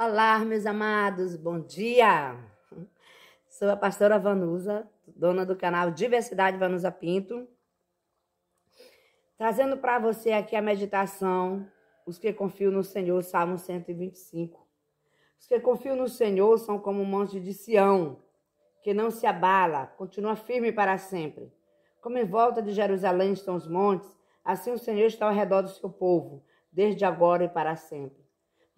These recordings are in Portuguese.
Olá, meus amados, bom dia! Sou a pastora Vanusa, dona do canal Diversidade Vanusa Pinto, trazendo para você aqui a meditação Os que confiam no Senhor, Salmo 125. Os que confiam no Senhor são como um monte de Sião, que não se abala, continua firme para sempre. Como em volta de Jerusalém estão os montes, assim o Senhor está ao redor do seu povo, desde agora e para sempre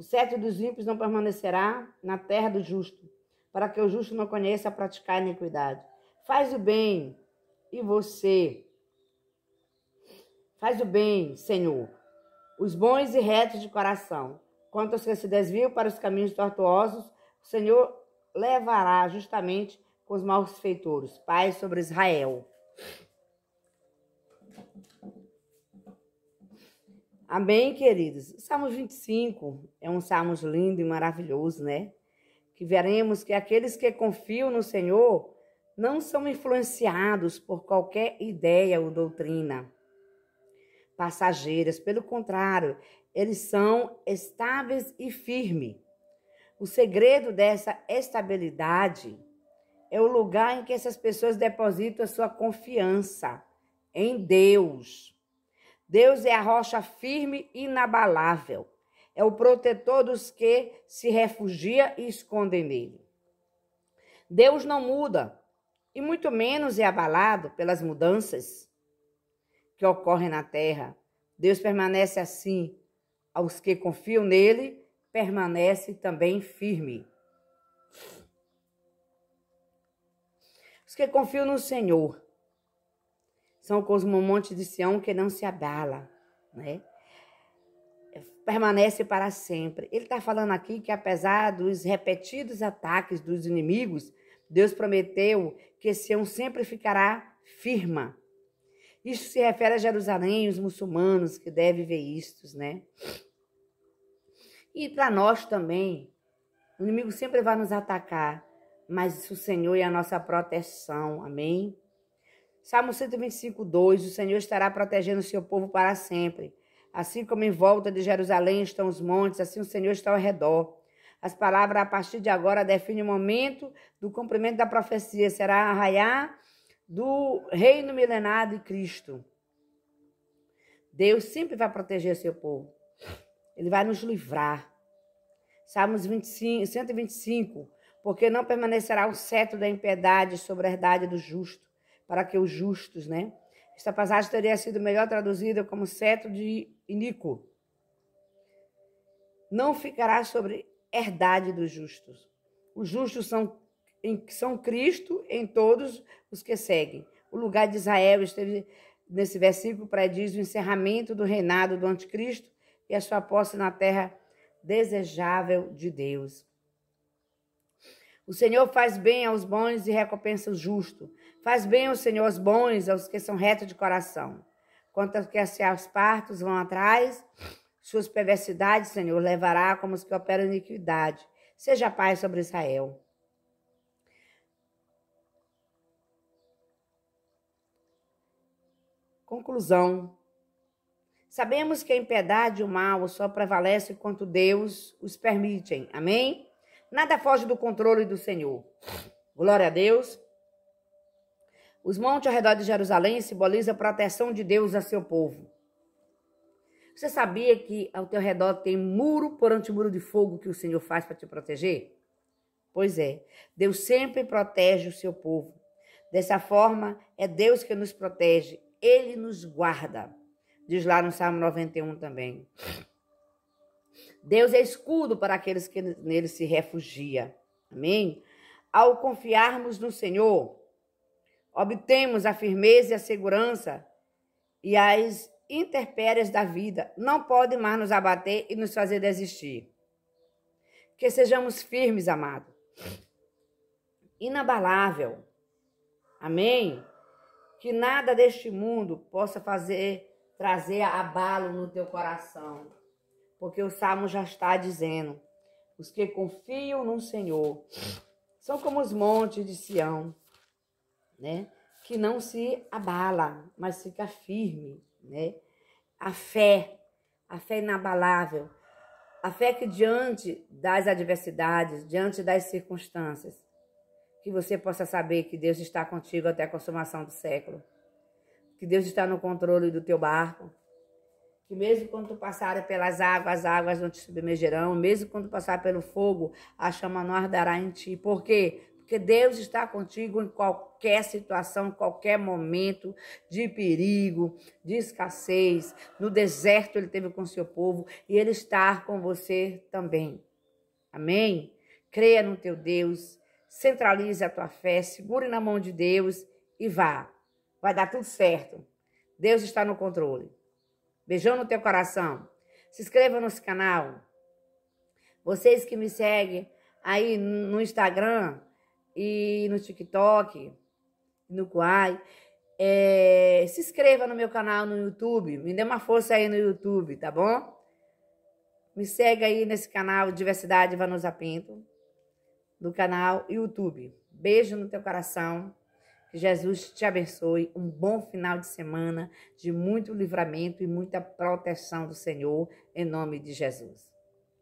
o cetro dos ímpios não permanecerá na terra do justo, para que o justo não conheça a praticar iniquidade. Faz o bem e você. Faz o bem, Senhor, os bons e retos de coração. Quanto aos que se desviam para os caminhos tortuosos, o Senhor levará justamente com os maus feitores, paz sobre Israel. Amém, queridos? O Salmo 25 é um salmo lindo e maravilhoso, né? Que veremos que aqueles que confiam no Senhor não são influenciados por qualquer ideia ou doutrina passageiras, pelo contrário, eles são estáveis e firmes. O segredo dessa estabilidade é o lugar em que essas pessoas depositam a sua confiança em Deus. Deus é a rocha firme e inabalável. É o protetor dos que se refugia e escondem nele. Deus não muda e muito menos é abalado pelas mudanças que ocorrem na terra. Deus permanece assim. Aos que confiam nele, permanece também firme. Os que confiam no Senhor são como um monte de Sião que não se abala, né? Permanece para sempre. Ele está falando aqui que, apesar dos repetidos ataques dos inimigos, Deus prometeu que Sião sempre ficará firma. Isso se refere a Jerusalém e os muçulmanos que devem ver isto, né? E para nós também, o inimigo sempre vai nos atacar, mas o Senhor é a nossa proteção, amém? Salmo 125, 2: O Senhor estará protegendo o seu povo para sempre. Assim como em volta de Jerusalém estão os montes, assim o Senhor está ao redor. As palavras a partir de agora definem o momento do cumprimento da profecia. Será arraiar do reino milenar de Cristo. Deus sempre vai proteger seu povo. Ele vai nos livrar. Salmos 25, 125. Porque não permanecerá o cetro da impiedade sobre a herdade do justo para que os justos, né? Esta passagem teria sido melhor traduzida como cetro de Inico. Não ficará sobre herdade dos justos. Os justos são, em, são Cristo em todos os que seguem. O lugar de Israel esteve nesse versículo prediz o encerramento do reinado do anticristo e a sua posse na terra desejável de Deus. O Senhor faz bem aos bons e recompensa o justo. Faz bem o Senhor aos bons, aos que são retos de coração. Quanto aos que se partos vão atrás, suas perversidades, Senhor, levará como os que operam iniquidade. Seja paz sobre Israel. Conclusão. Sabemos que a impiedade e o mal só prevalecem quanto Deus os permite. Amém? Nada foge do controle do Senhor. Glória a Deus. Os montes ao redor de Jerusalém simbolizam a proteção de Deus a seu povo. Você sabia que ao teu redor tem muro por muro de fogo que o Senhor faz para te proteger? Pois é, Deus sempre protege o seu povo. Dessa forma, é Deus que nos protege, ele nos guarda. Diz lá no Salmo 91 também. Deus é escudo para aqueles que nele se refugia. Amém? Ao confiarmos no Senhor, obtemos a firmeza e a segurança e as intempéries da vida não podem mais nos abater e nos fazer desistir. Que sejamos firmes, amado. Inabalável. Amém? Que nada deste mundo possa fazer trazer abalo no teu coração porque o salmo já está dizendo: os que confiam no Senhor são como os montes de Sião, né? Que não se abala, mas fica firme, né? A fé, a fé inabalável, a fé que diante das adversidades, diante das circunstâncias, que você possa saber que Deus está contigo até a consumação do século, que Deus está no controle do teu barco, que mesmo quando tu passar pelas águas, as águas não te submergerão; mesmo quando passar pelo fogo, a chama não ardará em ti. Por quê? Porque Deus está contigo em qualquer situação, qualquer momento de perigo, de escassez. No deserto ele teve com seu povo e ele está com você também. Amém? Creia no teu Deus, centralize a tua fé, segure na mão de Deus e vá. Vai dar tudo certo. Deus está no controle. Beijão no teu coração. Se inscreva nosso canal. Vocês que me seguem aí no Instagram e no TikTok, no Kuai, é, se inscreva no meu canal no YouTube. Me dê uma força aí no YouTube, tá bom? Me segue aí nesse canal Diversidade Vanusa Pinto, do canal YouTube. Beijo no teu coração. Que Jesus te abençoe. Um bom final de semana de muito livramento e muita proteção do Senhor, em nome de Jesus.